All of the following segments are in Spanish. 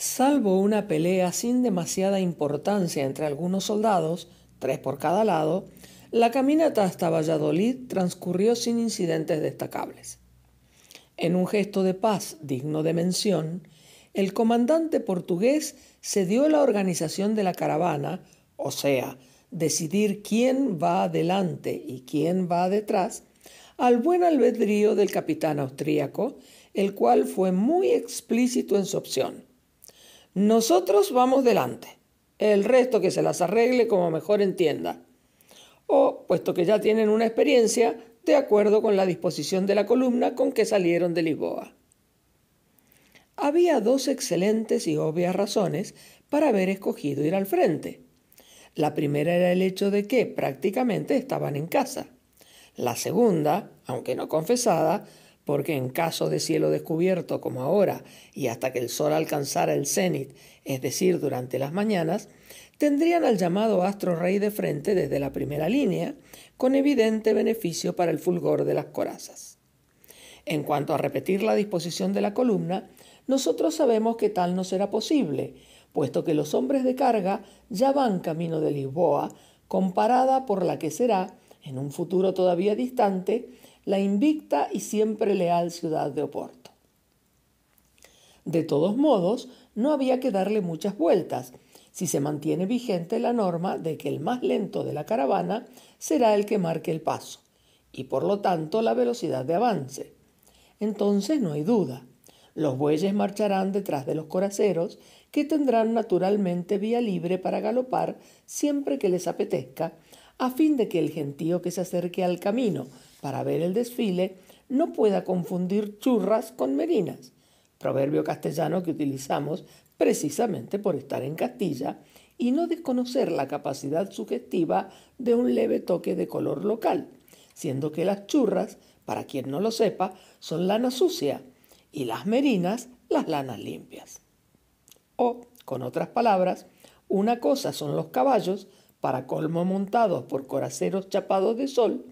Salvo una pelea sin demasiada importancia entre algunos soldados, tres por cada lado, la caminata hasta Valladolid transcurrió sin incidentes destacables. En un gesto de paz digno de mención, el comandante portugués cedió la organización de la caravana, o sea, decidir quién va adelante y quién va detrás, al buen albedrío del capitán austríaco, el cual fue muy explícito en su opción nosotros vamos delante, el resto que se las arregle como mejor entienda. O, puesto que ya tienen una experiencia, de acuerdo con la disposición de la columna con que salieron de Lisboa. Había dos excelentes y obvias razones para haber escogido ir al frente. La primera era el hecho de que prácticamente estaban en casa. La segunda, aunque no confesada, porque en caso de cielo descubierto como ahora y hasta que el sol alcanzara el cenit, es decir, durante las mañanas, tendrían al llamado astro rey de frente desde la primera línea, con evidente beneficio para el fulgor de las corazas. En cuanto a repetir la disposición de la columna, nosotros sabemos que tal no será posible, puesto que los hombres de carga ya van camino de Lisboa, comparada por la que será, en un futuro todavía distante, la invicta y siempre leal ciudad de Oporto. De todos modos, no había que darle muchas vueltas si se mantiene vigente la norma de que el más lento de la caravana será el que marque el paso y por lo tanto la velocidad de avance. Entonces no hay duda. Los bueyes marcharán detrás de los coraceros, que tendrán naturalmente vía libre para galopar siempre que les apetezca, a fin de que el gentío que se acerque al camino para ver el desfile no pueda confundir churras con merinas, proverbio castellano que utilizamos precisamente por estar en Castilla y no desconocer la capacidad sugestiva de un leve toque de color local, siendo que las churras, para quien no lo sepa, son lana sucia y las merinas las lanas limpias. O, con otras palabras, una cosa son los caballos, para colmo montados por coraceros chapados de sol,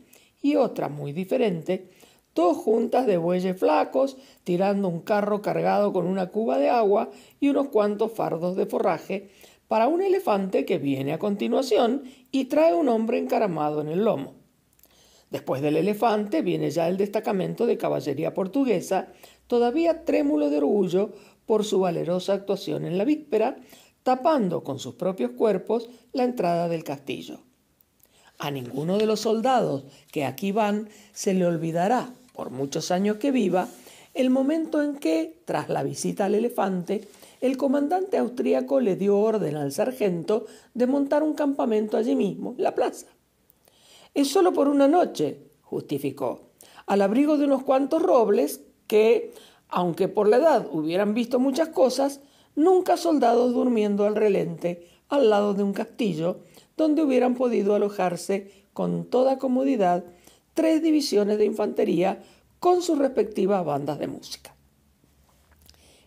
y otra muy diferente, dos juntas de bueyes flacos tirando un carro cargado con una cuba de agua y unos cuantos fardos de forraje para un elefante que viene a continuación y trae un hombre encaramado en el lomo. Después del elefante viene ya el destacamento de caballería portuguesa, todavía trémulo de orgullo por su valerosa actuación en la víspera, tapando con sus propios cuerpos la entrada del castillo. A ninguno de los soldados que aquí van se le olvidará, por muchos años que viva, el momento en que, tras la visita al elefante, el comandante austríaco le dio orden al sargento de montar un campamento allí mismo, en la plaza. Es solo por una noche, justificó, al abrigo de unos cuantos robles que, aunque por la edad hubieran visto muchas cosas, nunca soldados durmiendo al relente al lado de un castillo donde hubieran podido alojarse con toda comodidad tres divisiones de infantería con sus respectivas bandas de música.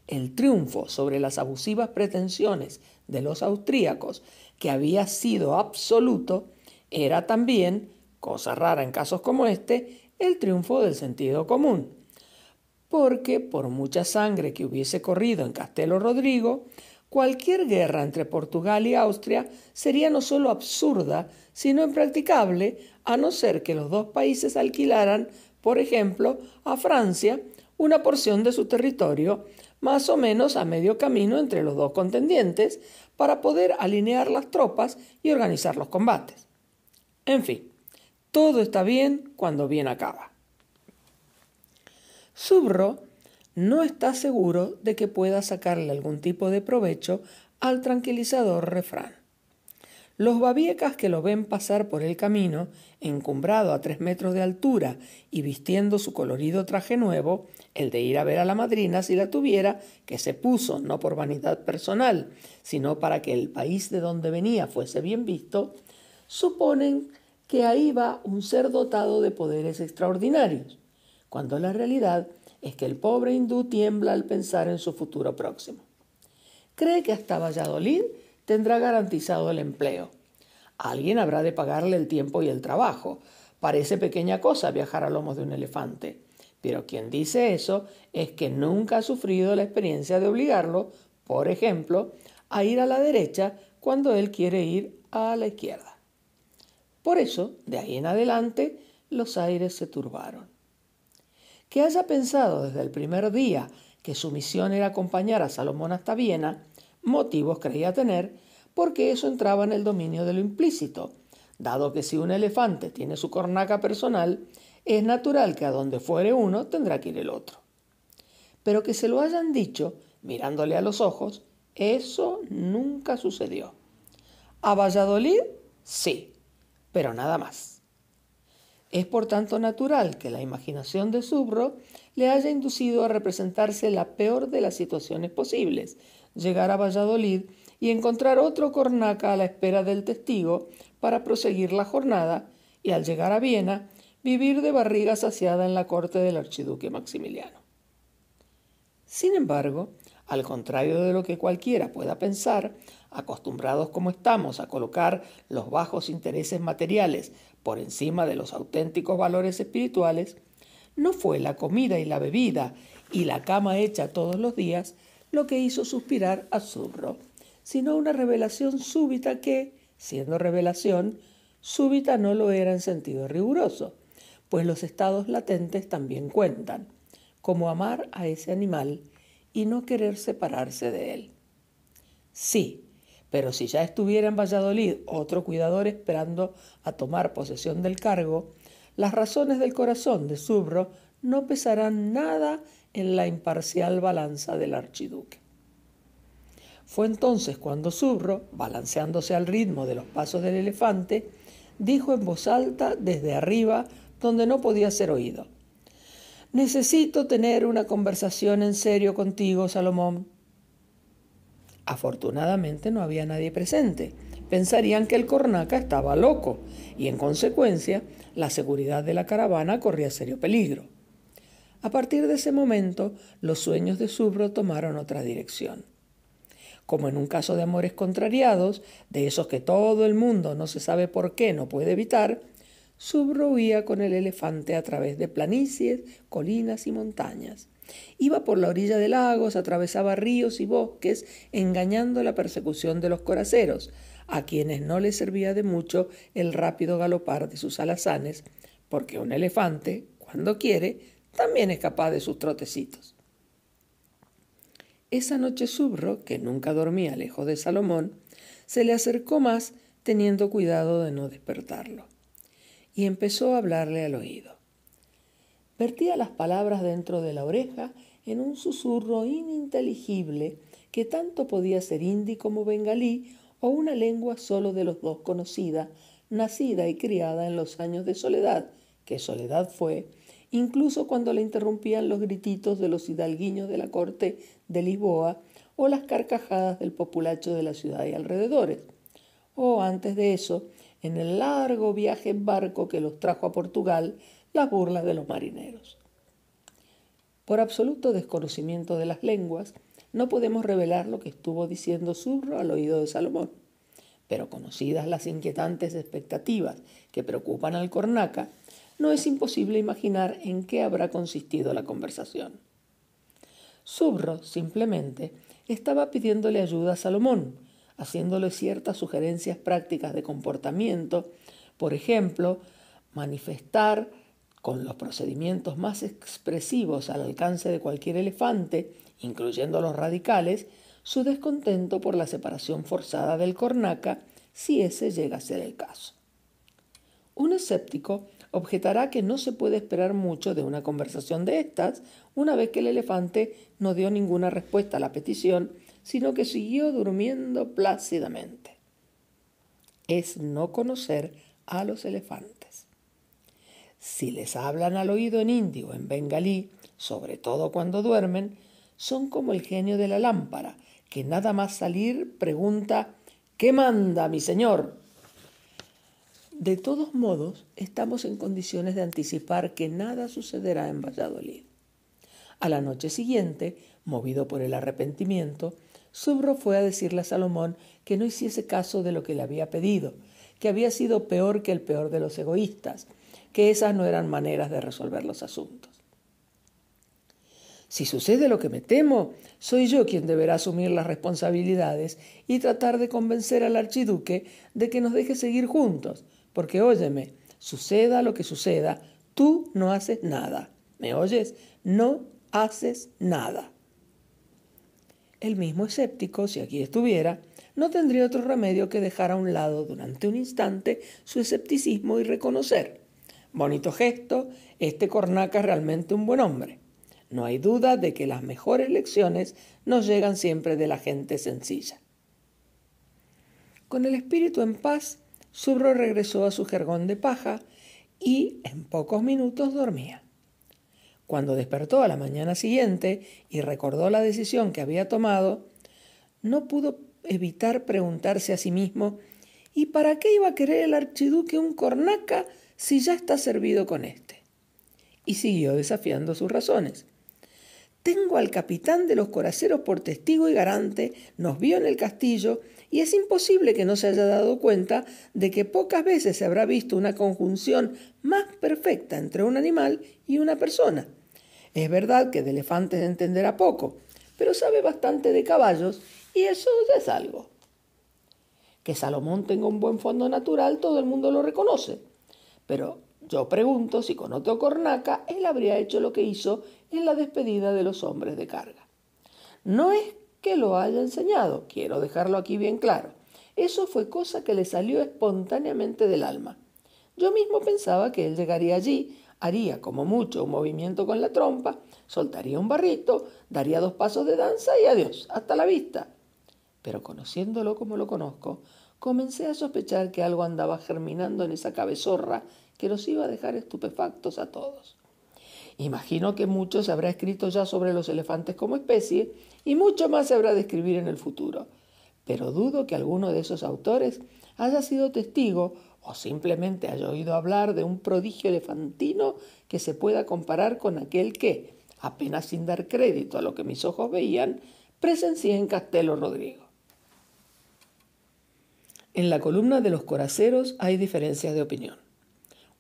El triunfo sobre las abusivas pretensiones de los austríacos, que había sido absoluto, era también, cosa rara en casos como este, el triunfo del sentido común. Porque por mucha sangre que hubiese corrido en Castelo Rodrigo, Cualquier guerra entre Portugal y Austria sería no solo absurda, sino impracticable, a no ser que los dos países alquilaran, por ejemplo, a Francia una porción de su territorio, más o menos a medio camino entre los dos contendientes, para poder alinear las tropas y organizar los combates. En fin, todo está bien cuando bien acaba. Subro no está seguro de que pueda sacarle algún tipo de provecho al tranquilizador refrán. Los babiecas que lo ven pasar por el camino, encumbrado a tres metros de altura y vistiendo su colorido traje nuevo, el de ir a ver a la madrina si la tuviera, que se puso no por vanidad personal, sino para que el país de donde venía fuese bien visto, suponen que ahí va un ser dotado de poderes extraordinarios, cuando la realidad es que el pobre hindú tiembla al pensar en su futuro próximo. Cree que hasta Valladolid tendrá garantizado el empleo. Alguien habrá de pagarle el tiempo y el trabajo. Parece pequeña cosa viajar a lomos de un elefante, pero quien dice eso es que nunca ha sufrido la experiencia de obligarlo, por ejemplo, a ir a la derecha cuando él quiere ir a la izquierda. Por eso, de ahí en adelante, los aires se turbaron que haya pensado desde el primer día que su misión era acompañar a Salomón hasta Viena, motivos creía tener, porque eso entraba en el dominio de lo implícito, dado que si un elefante tiene su cornaca personal, es natural que a donde fuere uno tendrá que ir el otro. Pero que se lo hayan dicho, mirándole a los ojos, eso nunca sucedió. A Valladolid, sí, pero nada más. Es por tanto natural que la imaginación de Subro le haya inducido a representarse la peor de las situaciones posibles, llegar a Valladolid y encontrar otro cornaca a la espera del testigo para proseguir la jornada y al llegar a Viena vivir de barriga saciada en la corte del archiduque Maximiliano. Sin embargo, al contrario de lo que cualquiera pueda pensar, acostumbrados como estamos a colocar los bajos intereses materiales por encima de los auténticos valores espirituales, no fue la comida y la bebida y la cama hecha todos los días lo que hizo suspirar a Zurro, sino una revelación súbita que, siendo revelación, súbita no lo era en sentido riguroso, pues los estados latentes también cuentan, como amar a ese animal y no querer separarse de él. Sí, pero si ya estuviera en Valladolid otro cuidador esperando a tomar posesión del cargo, las razones del corazón de Subro no pesarán nada en la imparcial balanza del archiduque. Fue entonces cuando Subro, balanceándose al ritmo de los pasos del elefante, dijo en voz alta desde arriba, donde no podía ser oído. Necesito tener una conversación en serio contigo, Salomón. Afortunadamente no había nadie presente. Pensarían que el cornaca estaba loco y en consecuencia la seguridad de la caravana corría serio peligro. A partir de ese momento los sueños de Subro tomaron otra dirección. Como en un caso de amores contrariados, de esos que todo el mundo no se sabe por qué no puede evitar, Subro huía con el elefante a través de planicies, colinas y montañas Iba por la orilla de lagos, atravesaba ríos y bosques, engañando la persecución de los coraceros, a quienes no les servía de mucho el rápido galopar de sus alazanes, porque un elefante, cuando quiere, también es capaz de sus trotecitos. Esa noche Subro, que nunca dormía lejos de Salomón, se le acercó más teniendo cuidado de no despertarlo, y empezó a hablarle al oído vertía las palabras dentro de la oreja en un susurro ininteligible que tanto podía ser hindi como bengalí o una lengua solo de los dos conocida, nacida y criada en los años de soledad, que soledad fue, incluso cuando le interrumpían los grititos de los hidalguiños de la corte de Lisboa o las carcajadas del populacho de la ciudad y alrededores. O antes de eso, en el largo viaje en barco que los trajo a Portugal, la burla de los marineros. Por absoluto desconocimiento de las lenguas, no podemos revelar lo que estuvo diciendo Subro al oído de Salomón, pero conocidas las inquietantes expectativas que preocupan al cornaca, no es imposible imaginar en qué habrá consistido la conversación. Subro, simplemente, estaba pidiéndole ayuda a Salomón, haciéndole ciertas sugerencias prácticas de comportamiento, por ejemplo, manifestar con los procedimientos más expresivos al alcance de cualquier elefante, incluyendo los radicales, su descontento por la separación forzada del cornaca, si ese llega a ser el caso. Un escéptico objetará que no se puede esperar mucho de una conversación de estas, una vez que el elefante no dio ninguna respuesta a la petición, sino que siguió durmiendo plácidamente. Es no conocer a los elefantes. Si les hablan al oído en indio o en bengalí, sobre todo cuando duermen, son como el genio de la lámpara, que nada más salir pregunta, ¿qué manda mi señor? De todos modos, estamos en condiciones de anticipar que nada sucederá en Valladolid. A la noche siguiente, movido por el arrepentimiento, Subro fue a decirle a Salomón que no hiciese caso de lo que le había pedido, que había sido peor que el peor de los egoístas, que esas no eran maneras de resolver los asuntos. Si sucede lo que me temo, soy yo quien deberá asumir las responsabilidades y tratar de convencer al archiduque de que nos deje seguir juntos, porque óyeme, suceda lo que suceda, tú no haces nada. ¿Me oyes? No haces nada. El mismo escéptico, si aquí estuviera, no tendría otro remedio que dejar a un lado durante un instante su escepticismo y reconocer, Bonito gesto, este Cornaca es realmente un buen hombre. No hay duda de que las mejores lecciones nos llegan siempre de la gente sencilla. Con el espíritu en paz, Subro regresó a su jergón de paja y en pocos minutos dormía. Cuando despertó a la mañana siguiente y recordó la decisión que había tomado, no pudo evitar preguntarse a sí mismo ¿y para qué iba a querer el archiduque un cornaca si ya está servido con este. Y siguió desafiando sus razones. Tengo al capitán de los coraceros por testigo y garante, nos vio en el castillo, y es imposible que no se haya dado cuenta de que pocas veces se habrá visto una conjunción más perfecta entre un animal y una persona. Es verdad que de elefantes entenderá poco, pero sabe bastante de caballos, y eso ya es algo. Que Salomón tenga un buen fondo natural, todo el mundo lo reconoce. Pero yo pregunto si con otro Cornaca él habría hecho lo que hizo en la despedida de los hombres de carga. No es que lo haya enseñado, quiero dejarlo aquí bien claro. Eso fue cosa que le salió espontáneamente del alma. Yo mismo pensaba que él llegaría allí, haría como mucho un movimiento con la trompa, soltaría un barrito, daría dos pasos de danza y adiós, hasta la vista. Pero conociéndolo como lo conozco, comencé a sospechar que algo andaba germinando en esa cabezorra que los iba a dejar estupefactos a todos. Imagino que mucho se habrá escrito ya sobre los elefantes como especie y mucho más se habrá de escribir en el futuro, pero dudo que alguno de esos autores haya sido testigo o simplemente haya oído hablar de un prodigio elefantino que se pueda comparar con aquel que, apenas sin dar crédito a lo que mis ojos veían, presencié en Castelo Rodrigo. En la columna de los coraceros hay diferencias de opinión.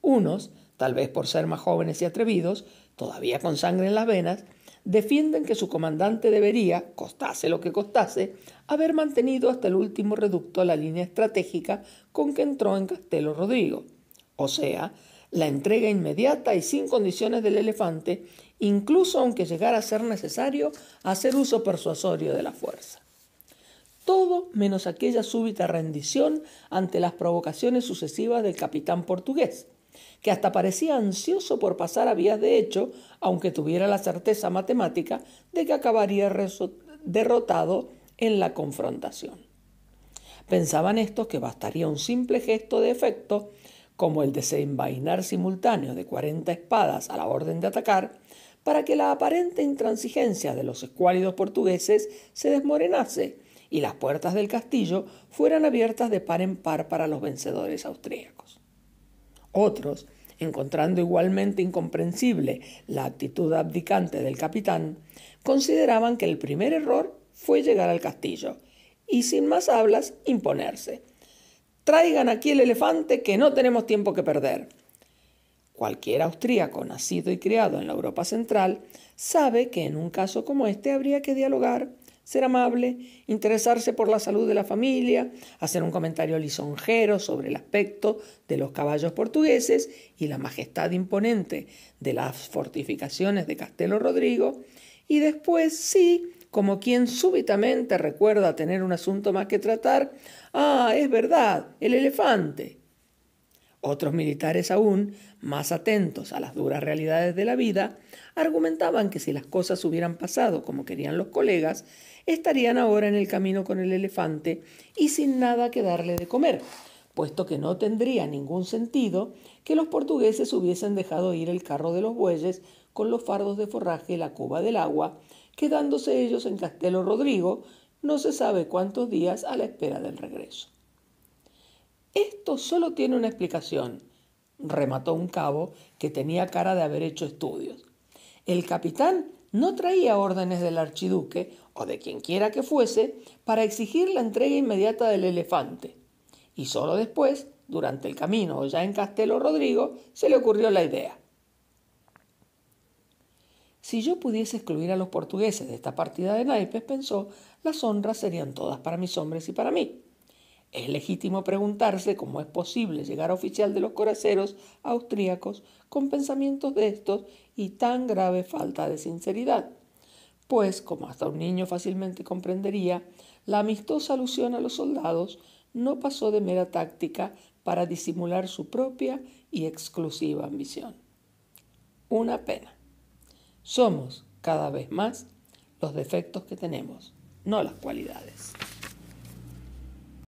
Unos, tal vez por ser más jóvenes y atrevidos, todavía con sangre en las venas, defienden que su comandante debería, costase lo que costase, haber mantenido hasta el último reducto la línea estratégica con que entró en Castelo Rodrigo, o sea, la entrega inmediata y sin condiciones del elefante, incluso aunque llegara a ser necesario hacer uso persuasorio de la fuerza todo menos aquella súbita rendición ante las provocaciones sucesivas del capitán portugués, que hasta parecía ansioso por pasar a vías de hecho, aunque tuviera la certeza matemática de que acabaría derrotado en la confrontación. Pensaban estos que bastaría un simple gesto de efecto, como el desenvainar simultáneo de cuarenta espadas a la orden de atacar, para que la aparente intransigencia de los escuálidos portugueses se desmorenase y las puertas del castillo fueran abiertas de par en par para los vencedores austríacos. Otros, encontrando igualmente incomprensible la actitud abdicante del capitán, consideraban que el primer error fue llegar al castillo y sin más hablas imponerse. Traigan aquí el elefante que no tenemos tiempo que perder. Cualquier austríaco nacido y criado en la Europa Central sabe que en un caso como este habría que dialogar ser amable, interesarse por la salud de la familia, hacer un comentario lisonjero sobre el aspecto de los caballos portugueses y la majestad imponente de las fortificaciones de Castelo Rodrigo, y después sí, como quien súbitamente recuerda tener un asunto más que tratar, ah, es verdad, el elefante. Otros militares aún, más atentos a las duras realidades de la vida, argumentaban que si las cosas hubieran pasado como querían los colegas, estarían ahora en el camino con el elefante y sin nada que darle de comer, puesto que no tendría ningún sentido que los portugueses hubiesen dejado ir el carro de los bueyes con los fardos de forraje y la cuba del agua, quedándose ellos en Castelo Rodrigo no se sabe cuántos días a la espera del regreso. Esto solo tiene una explicación, remató un cabo que tenía cara de haber hecho estudios. El capitán no traía órdenes del archiduque o de quien quiera que fuese para exigir la entrega inmediata del elefante. Y solo después, durante el camino o ya en Castelo Rodrigo, se le ocurrió la idea. Si yo pudiese excluir a los portugueses de esta partida de naipes, pensó, las honras serían todas para mis hombres y para mí. Es legítimo preguntarse cómo es posible llegar a oficial de los coraceros austríacos con pensamientos de estos y tan grave falta de sinceridad. Pues, como hasta un niño fácilmente comprendería, la amistosa alusión a los soldados no pasó de mera táctica para disimular su propia y exclusiva ambición. Una pena. Somos cada vez más los defectos que tenemos, no las cualidades.